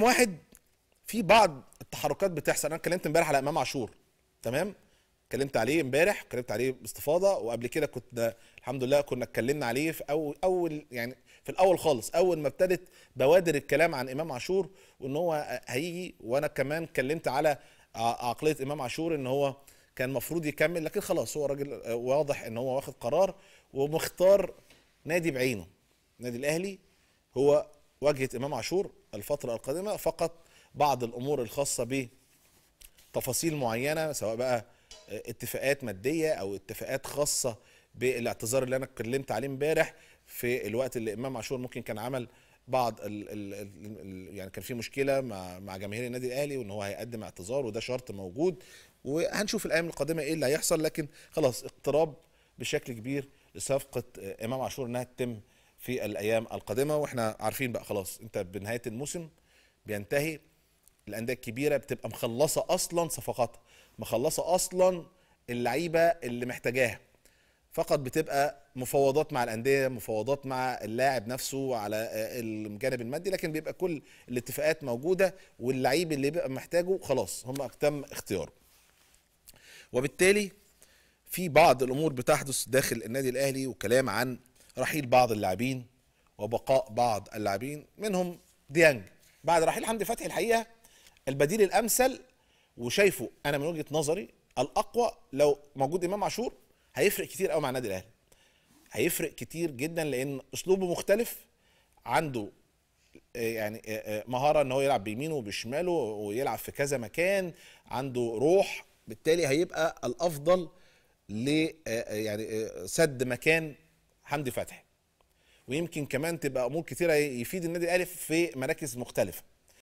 واحد في بعض التحركات بتحصل انا اتكلمت امبارح على امام عاشور تمام اتكلمت عليه امبارح اتكلمت عليه باستفاضه وقبل كده كنت الحمد لله كنا اتكلمنا عليه في اول اول يعني في الاول خالص اول ما ابتدت بوادر الكلام عن امام عاشور وان هو هيجي وانا كمان اتكلمت على عقليه امام عاشور ان هو كان المفروض يكمل لكن خلاص هو راجل واضح ان هو واخد قرار ومختار نادي بعينه نادي الاهلي هو وجهه امام عاشور الفترة القادمة فقط بعض الأمور الخاصة بتفاصيل معينة سواء بقى آه، اتفاقات مادية أو اتفاقات خاصة بالاعتذار اللي أنا اتكلمت عليه امبارح في الوقت اللي إمام عاشور ممكن كان عمل بعض الـ الـ الـ يعني كان في مشكله مع مع جماهير النادي الاهلي وان هو هيقدم اعتذار وده شرط موجود وهنشوف الايام القادمه ايه اللي هيحصل لكن خلاص اقتراب بشكل كبير لصفقه آه، امام عاشور انها تتم في الايام القادمه واحنا عارفين بقى خلاص انت بنهايه الموسم بينتهي الانديه الكبيره بتبقى مخلصه اصلا صفقاتها مخلصه اصلا اللعيبه اللي محتاجاها فقط بتبقى مفاوضات مع الانديه مفاوضات مع اللاعب نفسه على الجانب المادي لكن بيبقى كل الاتفاقات موجوده واللعيب اللي بيبقى محتاجه خلاص هم تم اختياره وبالتالي في بعض الامور بتحدث داخل النادي الاهلي وكلام عن رحيل بعض اللاعبين وبقاء بعض اللاعبين منهم ديانج بعد رحيل حمدي فتحي الحقيقه البديل الامثل وشايفه انا من وجهه نظري الاقوى لو موجود امام عاشور هيفرق كتير قوي مع النادي الاهلي هيفرق كتير جدا لان اسلوبه مختلف عنده آه، يعني آه، آه، مهاره ان هو يلعب بيمينه وبشماله ويلعب في كذا مكان عنده روح بالتالي هيبقى الافضل ل يعني سد مكان حمدي فتحي ويمكن كمان تبقى امور كتيره يفيد النادي الاهلي في مراكز مختلفه